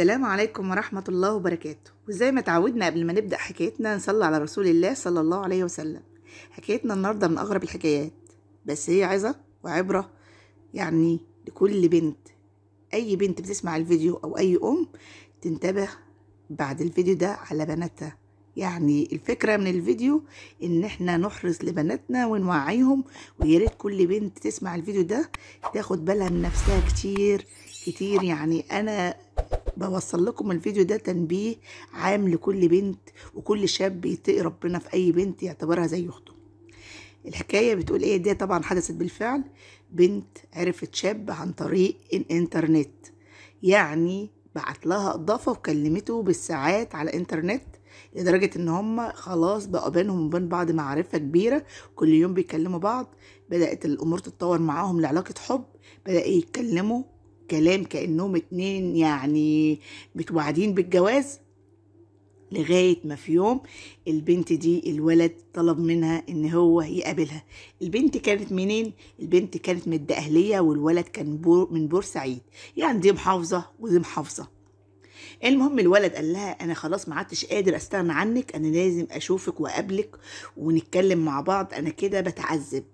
السلام عليكم ورحمة الله وبركاته وزي ما تعودنا قبل ما نبدأ حكايتنا نصلي على رسول الله صلى الله عليه وسلم حكايتنا النهاردة من أغرب الحكايات بس هي عظة وعبرة يعني لكل بنت أي بنت بتسمع الفيديو أو أي أم تنتبه بعد الفيديو ده على بناتها يعني الفكرة من الفيديو إن إحنا نحرص لبناتنا ونوعيهم وياريت كل بنت تسمع الفيديو ده تاخد بالها من نفسها كتير كتير يعني انا بوصل لكم الفيديو ده تنبيه عام لكل بنت وكل شاب يتقي ربنا في اي بنت يعتبرها زي اخته الحكايه بتقول ايه دي طبعا حدثت بالفعل بنت عرفت شاب عن طريق الانترنت يعني بعت لها اضافه وكلمته بالساعات على الانترنت لدرجة ان هم خلاص بقوا بينهم وبين بعض معرفة كبيرة كل يوم بيكلموا بعض بدأت الامور تتطور معاهم لعلاقة حب بدأ يتكلموا كلام كأنهم اتنين يعني متوعدين بالجواز لغاية ما في يوم البنت دي الولد طلب منها ان هو يقابلها البنت كانت منين البنت كانت من الدقهلية والولد كان بور من بورسعيد يعني دي محافظة ودي محافظة المهم الولد قال لها انا خلاص ما عدتش قادر استغنى عنك انا لازم اشوفك واقابلك ونتكلم مع بعض انا كده بتعذب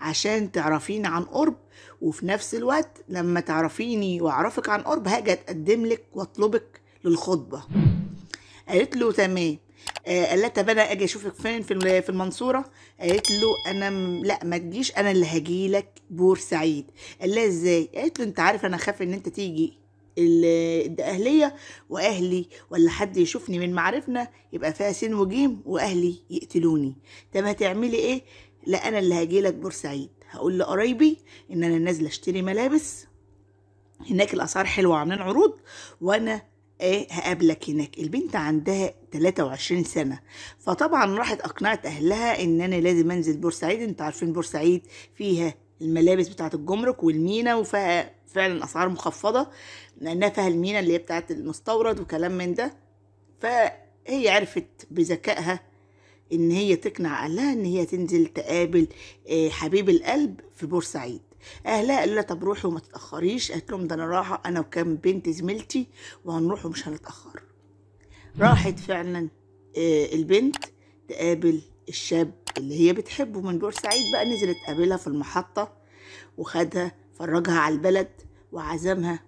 عشان تعرفين عن قرب وفي نفس الوقت لما تعرفيني واعرفك عن قرب هاجي اتقدم لك واطلبك للخطبه قالت له تمام آه، قال لها طب انا اجي اشوفك فين في في المنصوره قالت له انا م... لا ما تجيش انا اللي هاجي لك بورسعيد قال لها ازاي قالت له انت عارف انا خاف ان انت تيجي الاهليه واهلي ولا حد يشوفني من معارفنا يبقى فيها سين وجيم واهلي يقتلوني طب هتعملي ايه لا انا اللي هاجي لك بورسعيد هقول لقرايبي ان انا نازله اشتري ملابس هناك الاسعار حلوه وعاملين عروض وانا ايه هقابلك هناك البنت عندها 23 سنه فطبعا راحت اقنعت اهلها ان انا لازم انزل بورسعيد انتوا عارفين بورسعيد فيها الملابس بتاعه الجمرك والمينا وفيها فعلا اسعار مخفضه لانها فيها المينا اللي هي بتاعه المستورد وكلام من ده فهي عرفت بذكائها ان هي تقنع اهلها ان هي تنزل تقابل آه، حبيب القلب في بورسعيد اهلها قالوا لها طب روحي وما تتاخريش قالت لهم ده انا رايحه انا وكام بنت زميلتي وهنروح ومش هنتاخر راحت فعلا آه، البنت تقابل الشاب اللي هي بتحبه من بورسعيد بقى نزلت قابلها في المحطه وخدها فرجها على البلد وعزمها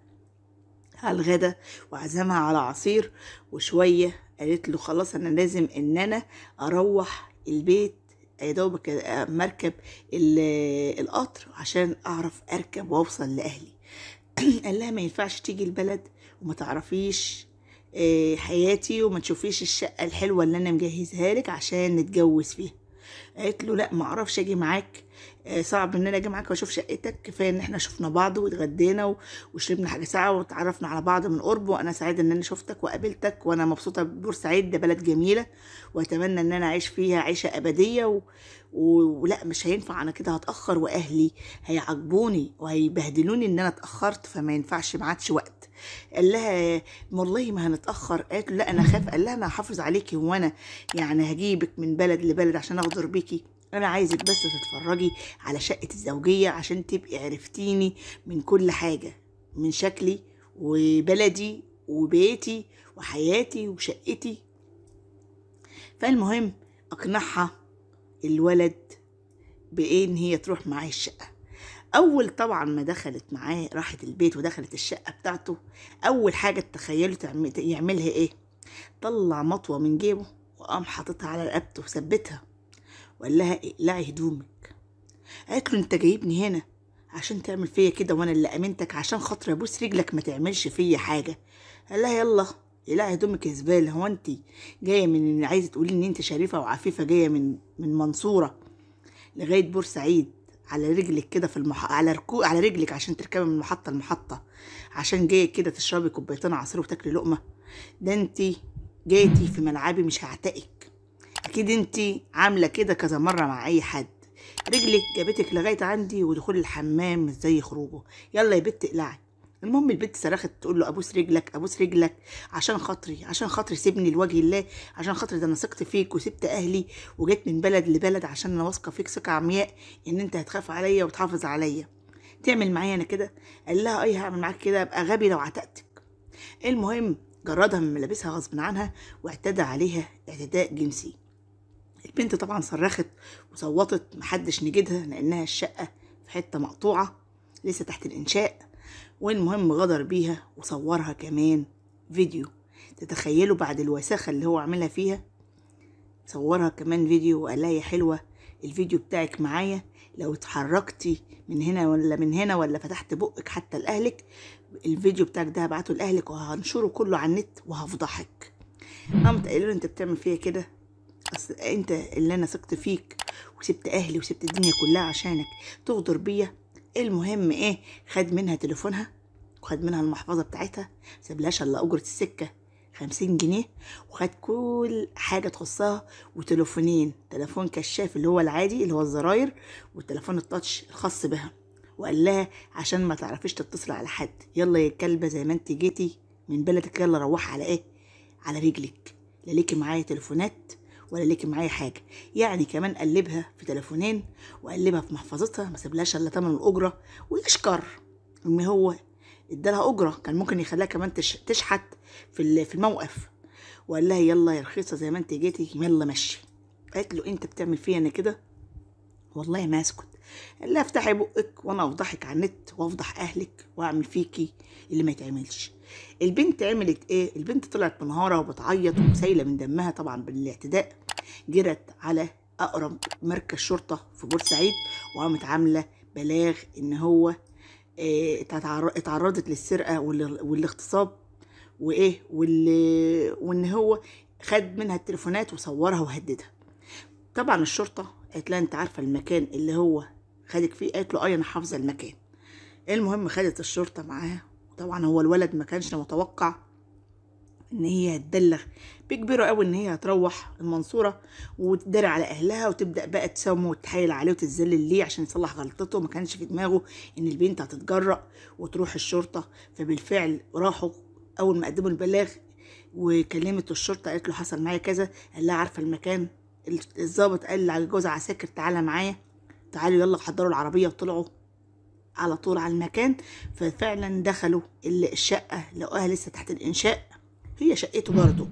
على الغدا وعزمها على عصير وشوية قالت له خلاص انا لازم ان انا اروح البيت يا دوبك مركب القطر عشان اعرف اركب واوصل لاهلي قال لها ما ينفعش تيجي البلد وما تعرفيش آه، حياتي وما تشوفيش الشقه الحلوه اللي انا مجهزها لك عشان نتجوز فيها قالت له لا ما اعرفش اجي معاك آه، صعب ان انا اجي معاك واشوف شقتك كفايه ان احنا شفنا بعض واتغدينا وشربنا حاجه ساعه وتعرفنا على بعض من قرب وانا سعيده ان انا شفتك وقابلتك وانا مبسوطه ببورسعيد ده بلد جميله واتمنى ان انا اعيش فيها عيشه ابديه و... ولا مش هينفع انا كده هتاخر واهلي هيعاقبوني وهيبهدلوني ان انا اتاخرت فما ينفعش ما عادش وقت قال لها والله ما هنتاخر قالت له لا انا خاف قال لها انا هحافظ عليكي وانا يعني هجيبك من بلد لبلد عشان اغدر بيكي انا عايزك بس تتفرجي على شقه الزوجيه عشان تبقي عرفتيني من كل حاجه من شكلي وبلدي وبيتي وحياتي وشقتي فالمهم اقنعها الولد بان هي تروح معاه الشقه اول طبعا ما دخلت معاه راحت البيت ودخلت الشقه بتاعته اول حاجه تتخيلوا يعملها ايه طلع مطوه من جيبه وقام حاططها على رقبته وثبتها وقال لها اقلعي إيه، هدومك قالت له انت جايبني هنا عشان تعمل فيا كده وانا اللي امنتك عشان خاطر ابوس رجلك ما تعملش فيا حاجه قال لها يلا اقلعي إيه، هدومك يا زباله هو انت جايه من اللي عايزه تقولي ان انت شريفه وعفيفه جايه من من منصوره لغايه بورسعيد على رجلك كده في المح... على ركو... على رجلك عشان تركبي من محطه لمحطه عشان جايه كده تشربي كوبايتين عصير وتاكلي لقمه ده انت جيتي في ملعبي مش هعتقك اكيد انت عامله كده كذا مره مع اي حد رجلك جابتك لغايه عندي ودخول الحمام مش زي خروجه يلا يا بت اقلعي المهم البنت صرخت تقول له ابوس رجلك ابوس رجلك عشان خاطري عشان خاطري سيبني لوجه الله عشان خاطري ده انا ثقت فيك وسبت اهلي وجيت من بلد لبلد عشان انا واثقه فيك ثقه عمياء ان انت هتخاف عليا وتحافظ عليا تعمل معايا انا كده قال لها اي هعمل معاك كده ابقى غبي لو عتقتك المهم جردها من ملابسها غصب عنها واعتدى عليها اعتداء جنسي البنت طبعا صرخت وصوتت محدش نجدها لأنها الشقة في حتة مقطوعة لسه تحت الإنشاء والمهم غدر بيها وصورها كمان فيديو تتخيلوا بعد الوساخة اللي هو عملها فيها صورها كمان فيديو وقال لها يا حلوة الفيديو بتاعك معايا لو اتحركتي من هنا ولا من هنا ولا فتحت بقك حتى لأهلك الفيديو بتاعك ده هبعته لأهلك وهنشره كله على النت وهفضحك قامت قايله انت بتعمل فيا كده شخص انت اللي انا ثقت فيك وسبت اهلي وسبت الدنيا كلها عشانك تغدر بيا المهم ايه خد منها تليفونها وخد منها المحفظة بتاعتها لها الا اجرة السكة خمسين جنيه وخد كل حاجة تخصها وتليفونين تليفون كشاف اللي هو العادي اللي هو الزراير والتليفون التاتش الخاص بها وقال لها عشان ما تعرفيش تتصل على حد يلا يا كلبة زي ما انت جيتي من بلدك يلا روح على ايه على رجلك لا ليكي معايا تليفونات ولا ليك معايا حاجه يعني كمان قلبها في تليفونين وقلبها في محفظتها ما سابلهاش الا ثمن الاجره ويشكر ان هو ادالها اجره كان ممكن يخليها كمان تشحت في في الموقف وقال لها يلا يا رخيصه زي ما انت جيتي يلا مشي قالت له انت بتعمل فيا انا كده والله ما اسكت لا افتحي بقك وانا افضحك على النت وافضح اهلك واعمل فيكي اللي ما يتعملش البنت عملت ايه البنت طلعت منهاره وبتعيط وسايله من دمها طبعا بالاعتداء جرت على اقرب مركز شرطه في بورسعيد وقامت عامله بلاغ ان هو آه، اتعرضت للسرقه والاغتصاب وايه وان هو خد منها التليفونات وصورها وهددها طبعا الشرطه قالت لها انت عارفه المكان اللي هو خدك فيه قالت له اي آه، انا حافظه المكان المهم خدت الشرطه معاها وطبعا هو الولد ما كانش متوقع ان هي هتدلغ بيكبروا قوي ان هي هتروح المنصوره وتداري على اهلها وتبدا بقى تساومه وتحايل عليه وتتذلل ليه عشان يصلح غلطته ما كانش في دماغه ان البنت هتتجرأ وتروح الشرطه فبالفعل راحوا اول ما قدموا البلاغ وكلمت الشرطه قالت له حصل معايا كذا قال لها عارفه المكان الظابط قال لجوز عساكر تعالى معايا تعالوا يلا حضروا العربيه وطلعوا على طول على المكان ففعلا دخلوا الشقه لقوها لسه تحت الانشاء هي شقته برضه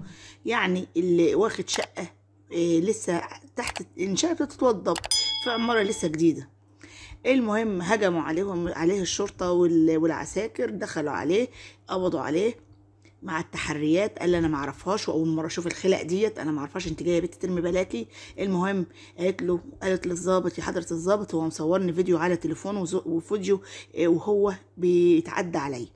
يعني اللي واخد شقه آه، لسه تحت الانشاء بتتوضب في عماره لسه جديده المهم هجموا عليهم عليه الشرطه والعساكر دخلوا عليه قبضوا عليه مع التحريات قال انا انا معرفهاش واول مره اشوف الخلق ديت انا معرفهاش انت جايه بنت ترمي بلاكي المهم قالت له قالت للظابط يا حضره الظابط هو مصورني فيديو على تليفونه وفيديو آه، وهو بيتعدى عليا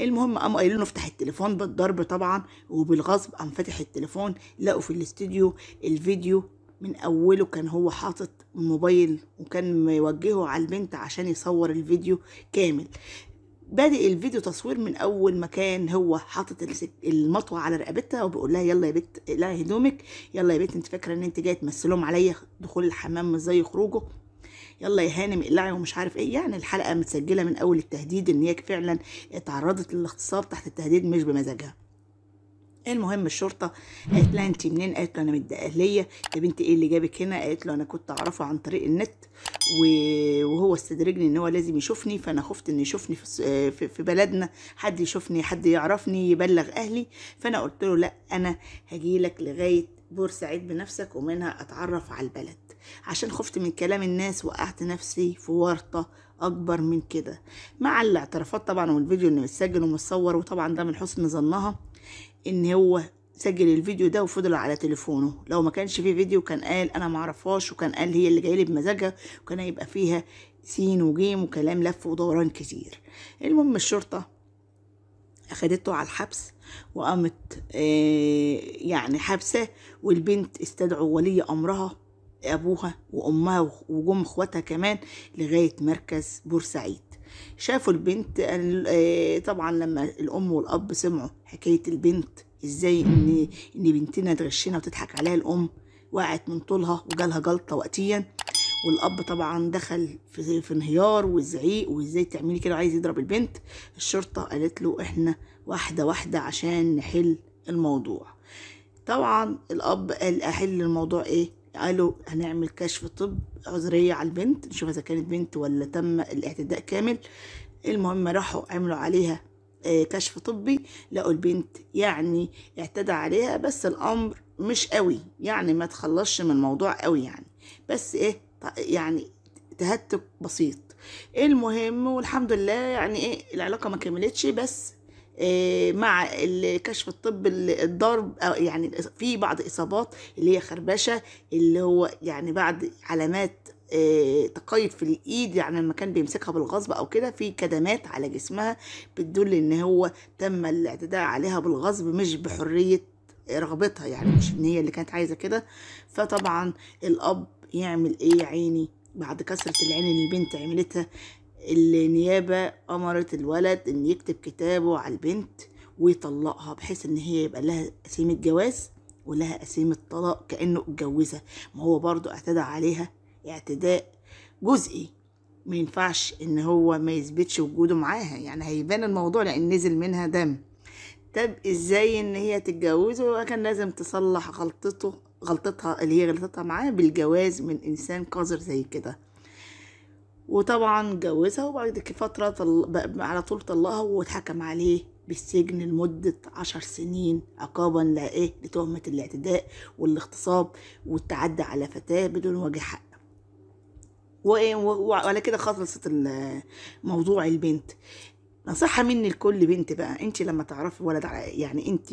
المهم قاموا قايلين له افتح التليفون بالضرب طبعا وبالغصب قام فاتح التليفون لقوا في الاستوديو الفيديو من اوله كان هو حاطط الموبايل وكان موجهه على البنت عشان يصور الفيديو كامل بادئ الفيديو تصوير من اول ما كان هو حاطط المطوه على رقبتها وبيقول لها يلا يا بت اقلعي هدومك يلا يا بت انت فاكره ان انت جايه تمثلهم عليا دخول الحمام مش زي خروجه يلا يا هانم اقلعي ومش عارف ايه يعني الحلقه متسجله من اول التهديد ان هي فعلا اتعرضت للاغتصاب تحت التهديد مش بمزاجها المهم الشرطه قالت لها انت منين قالت له انا من الدقهليه يا بنتي ايه اللي جابك هنا قالت له انا كنت اعرفه عن طريق النت وهو استدرجني ان هو لازم يشوفني فانا خفت ان يشوفني في بلدنا حد يشوفني حد يعرفني يبلغ اهلي فانا قلت له لا انا هجيلك لغايه بورسعيد بنفسك ومنها اتعرف على البلد عشان خفت من كلام الناس وقعت نفسي في ورطه اكبر من كده مع الاعترافات طبعا والفيديو اللي متسجل ومتصور وطبعا ده من حسن ظنها ان هو سجل الفيديو ده وفضل على تليفونه لو ما كانش فيه فيديو كان قال انا معرفهاش وكان قال هي اللي جايلي بمزاجها وكان هيبقى فيها سين وجيم وكلام لف ودوران كتير المهم الشرطه اخدته على الحبس وقامت آه، يعني حبسه والبنت استدعوا ولي امرها أبوها وأمها وجم إخواتها كمان لغاية مركز بورسعيد شافوا البنت آه، طبعا لما الأم والأب سمعوا حكاية البنت إزاي إن إن بنتنا تغشنا وتضحك عليها الأم وقعت من طولها وجالها جلطة وقتيا والاب طبعا دخل في, في انهيار وزعيق وازاي تعملي كده عايز يضرب البنت الشرطه قالت له احنا واحده واحده عشان نحل الموضوع طبعا الاب قال احل الموضوع ايه قالوا هنعمل كشف طب عذرية على البنت نشوف إذا كانت بنت ولا تم الاعتداء كامل المهم راحوا عملوا عليها آه، كشف طبي لقوا البنت يعني اعتدى عليها بس الأمر مش قوي يعني ما تخلصش من الموضوع قوي يعني بس إيه يعني تهتك بسيط المهم والحمد لله يعني ايه العلاقه ما كملتش بس آه، مع الكشف الطب الضرب آه، يعني في بعض اصابات اللي هي خربشه اللي هو يعني بعد علامات آه، تقيد في الايد يعني لما كان بيمسكها بالغصب او كده في كدمات على جسمها بتدل ان هو تم الاعتداء عليها بالغصب مش بحريه رغبتها يعني مش ان هي اللي كانت عايزه كده فطبعا الاب يعمل ايه يا عيني بعد كسرة العين اللي البنت عملتها النيابة أمرت الولد إن يكتب كتابه على البنت ويطلقها بحيث إن هي يبقى لها قسيمة جواز ولها قسيمة طلاق كأنه اتجوزها ما هو برضو اعتدى عليها اعتداء جزئي ما ينفعش ان هو ما يثبتش وجوده معاها يعني هيبان الموضوع لان نزل منها دم طب ازاي ان هي تتجوزه كان لازم تصلح غلطته غلطتها اللي هي غلطتها معاه بالجواز من انسان قذر زي كده وطبعا جوزها وبعد فترة طل... على طول طلقها واتحكم عليه بالسجن لمدة عشر سنين عقابا لائه إيه، لتهمة الاعتداء والاغتصاب والتعدي على فتاة بدون وجه حق وعلى كده خلصت موضوع البنت نصيحة مني لكل بنت بقى انت لما تعرفي ولد يعني انت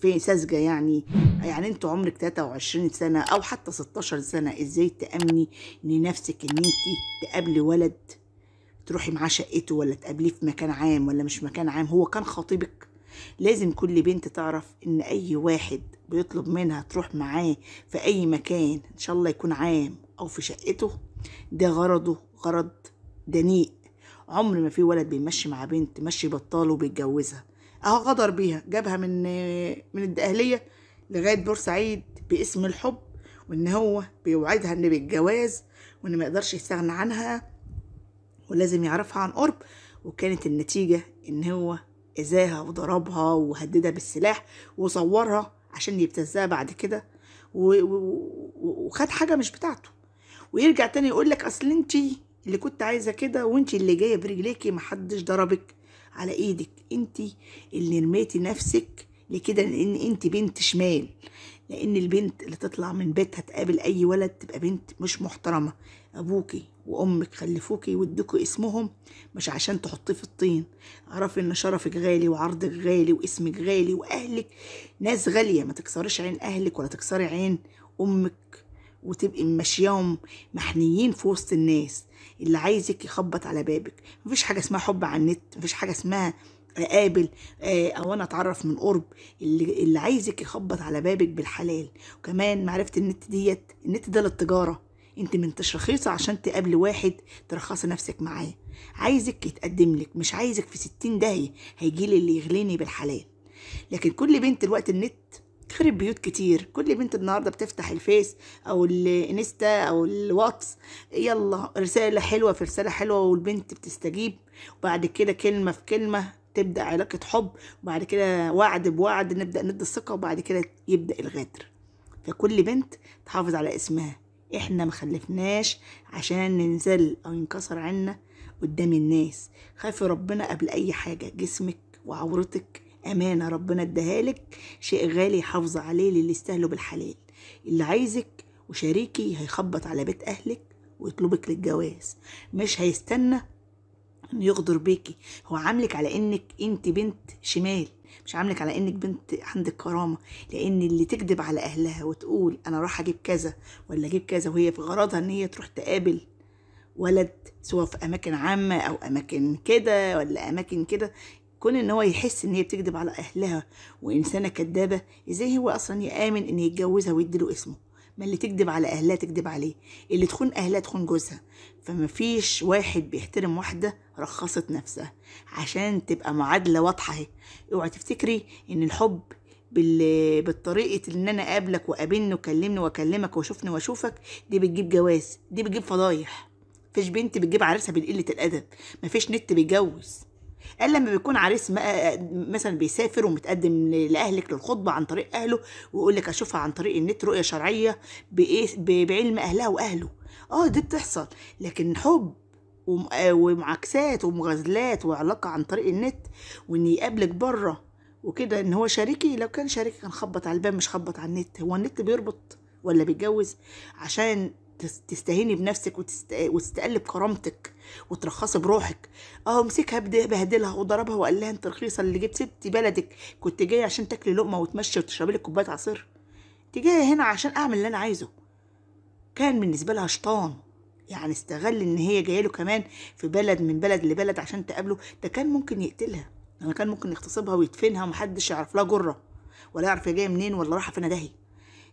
في ساذجه يعني يعني انت عمرك 23 سنه او حتى 16 سنه ازاي تامني لنفسك ان انت تقابلي ولد تروحي معاه شقته ولا تقابليه في مكان عام ولا مش مكان عام هو كان خطيبك لازم كل بنت تعرف ان اي واحد بيطلب منها تروح معاه في اي مكان ان شاء الله يكون عام او في شقته ده غرضه غرض دنيء عمر ما في ولد بيمشي مع بنت مشي بطاله وبيتجوزها اهو غدر بيها جابها من من الدقهليه لغايه بورسعيد باسم الحب وان هو بيوعدها ان بالجواز وان ما يقدرش يستغنى عنها ولازم يعرفها عن قرب وكانت النتيجه ان هو اذاها وضربها وهددها بالسلاح وصورها عشان يبتزها بعد كده وخد حاجه مش بتاعته ويرجع تاني يقول لك اصل انت اللي كنت عايزه كده وانت اللي جايه برجليكي محدش ضربك على ايدك انت اللي رميتي نفسك لكده لان انت بنت شمال لان البنت اللي تطلع من بيتها تقابل اي ولد تبقى بنت مش محترمه ابوكي وامك خلفوكي وادوكي اسمهم مش عشان تحطيه في الطين اعرفي ان شرفك غالي وعرضك غالي واسمك غالي واهلك ناس غاليه ما تكسريش عين اهلك ولا تكسري عين امك وتبقي ماشياهم محنيين في وسط الناس اللي عايزك يخبط على بابك مفيش حاجه اسمها حب على النت مفيش حاجه اسمها اقابل آه، آه، او انا اتعرف من قرب اللي, اللي عايزك يخبط على بابك بالحلال وكمان معرفه النت ديت النت ده للتجاره انت ما انتش رخيصه عشان تقابلي واحد ترخصي نفسك معاه عايزك يتقدم لك مش عايزك في ستين داهيه هيجي لي اللي يغليني بالحلال لكن كل بنت الوقت النت خرب بيوت كتير كل بنت النهارده بتفتح الفيس او الانستا او الواتس يلا رساله حلوه في رساله حلوه والبنت بتستجيب وبعد كده كلمه في كلمه تبدا علاقه حب وبعد كده وعد بوعد نبدا ندي الثقه وبعد كده يبدا الغدر فكل بنت تحافظ على اسمها احنا ما خلفناش عشان ننزل او ينكسر عنا قدام الناس خافي ربنا قبل اي حاجه جسمك وعورتك امانه ربنا اداها لك شيء غالي حافظ عليه للي يستاهله بالحلال اللي عايزك وشريكي هيخبط على بيت اهلك ويطلبك للجواز مش هيستنى انه يغدر بيكي هو عاملك على انك انت بنت شمال مش عاملك على انك بنت عندك كرامه لان اللي تكذب على اهلها وتقول انا راح اجيب كذا ولا اجيب كذا وهي في غرضها ان هي تروح تقابل ولد سواء في اماكن عامه او اماكن كده ولا اماكن كده كون ان هو يحس ان هي بتكذب على اهلها وانسانه كدابه ازاي هو اصلا يامن ان يتجوزها ويديله اسمه ما اللي تكذب على اهلها تكذب عليه اللي تخون اهلها تخون جوزها فمفيش واحد بيحترم واحده رخصت نفسها عشان تبقى معادله واضحه اهي اوعي تفتكري ان الحب بال... بالطريقه ان انا اقابلك وقابلني وكلمني واكلمك واشوفني واشوفك دي بتجيب جواز دي بتجيب فضايح مفيش بنت بتجيب عريسها بالقله الادب مفيش نت بيجوز قال لما بيكون عريس مثلا بيسافر ومتقدم لاهلك للخطبه عن طريق اهله ويقول لك اشوفها عن طريق النت رؤيه شرعيه بعلم اهلها واهله اه دي بتحصل لكن حب آه، ومعاكسات ومغازلات وعلاقه عن طريق النت وان يقابلك بره وكده ان هو شريكي لو كان شريكي كان خبط على الباب مش خبط على النت هو النت بيربط ولا بيتجوز عشان تستهيني بنفسك وتستقلب بكرامتك وترخصي بروحك اه امسكها بهدلها وضربها وقال لها انت رخيصه اللي جبت ست بلدك كنت جايه عشان تاكلي لقمه وتمشي وتشربي لك كوبايه عصير انت جايه هنا عشان اعمل اللي انا عايزه كان بالنسبه لها شطان يعني استغل ان هي جايه له كمان في بلد من بلد لبلد عشان تقابله ده كان ممكن يقتلها انا يعني كان ممكن يغتصبها ويدفنها ومحدش يعرف لها جره ولا يعرف هي جايه منين ولا رايحه فين ده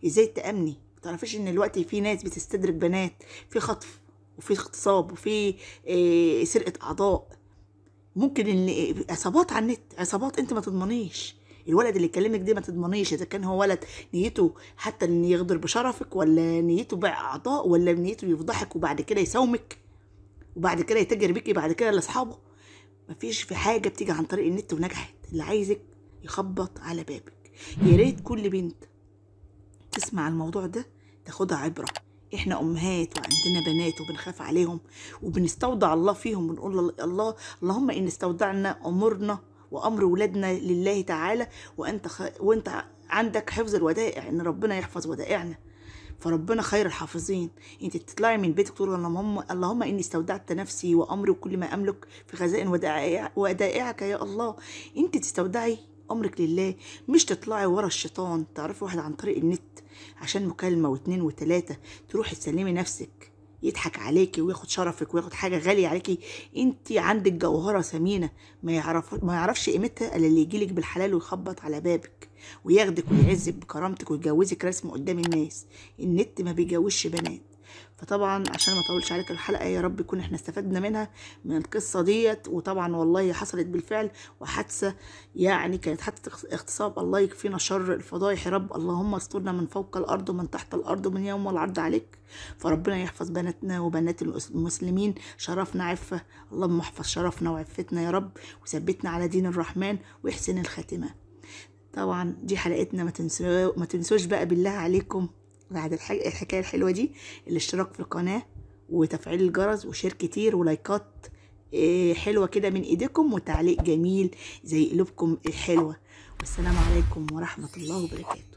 ازاي تامني تعرفيش ان دلوقتي في ناس بتستدرك بنات في خطف وفي اغتصاب وفي آه، سرقه اعضاء ممكن ان آه، عصابات على النت عصابات انت ما تضمنيش الولد اللي كلمك ده ما تضمنيش اذا كان هو ولد نيته حتى ان يغدر بشرفك ولا نيته بيع اعضاء ولا نيته يفضحك وبعد كده يساومك وبعد كده يتاجر بيكي بعد كده لاصحابه مفيش في حاجه بتيجي عن طريق النت ونجحت اللي عايزك يخبط على بابك يا ريت كل بنت تسمع الموضوع ده تاخدها عبرة احنا امهات وعندنا بنات وبنخاف عليهم وبنستودع الله فيهم ونقول الله اللهم ان استودعنا امورنا وامر ولادنا لله تعالى وانت خ... وانت عندك حفظ الودائع ان ربنا يحفظ ودائعنا فربنا خير الحافظين انت تطلعي من بيتك تقول اللهم اللهم اني استودعت نفسي وامري وكل ما املك في خزائن ودائعك يا الله انت تستودعي امرك لله مش تطلعي ورا الشيطان تعرفي واحد عن طريق النت عشان مكالمه واتنين وتلاته تروحي تسلمي نفسك يضحك عليكي وياخد شرفك وياخد حاجه غاليه عليكي انت عندك جوهره ثمينه ما يعرف ما يعرفش قيمتها الا اللي يجيلك بالحلال ويخبط على بابك وياخدك ويعزك بكرامتك ويجوزك رسم قدام الناس النت ما بيجوزش بنات فطبعا عشان ما اطولش عليك الحلقه يا رب يكون احنا استفدنا منها من القصه ديت وطبعا والله حصلت بالفعل وحادثه يعني كانت حادثه اغتصاب الله يكفينا شر الفضايح يا رب اللهم استرنا من فوق الارض ومن تحت الارض من يوم العرض عليك فربنا يحفظ بناتنا وبنات المسلمين شرفنا عفه اللهم احفظ شرفنا وعفتنا يا رب وثبتنا على دين الرحمن واحسن الخاتمه طبعا دي حلقتنا ما تنسوش بقى بالله عليكم بعد الحكايه الحلوه دي الاشتراك في القناه وتفعيل الجرس وشير كتير ولايكات آه، حلوه كده من ايديكم وتعليق جميل زي قلوبكم الحلوه والسلام عليكم ورحمه الله وبركاته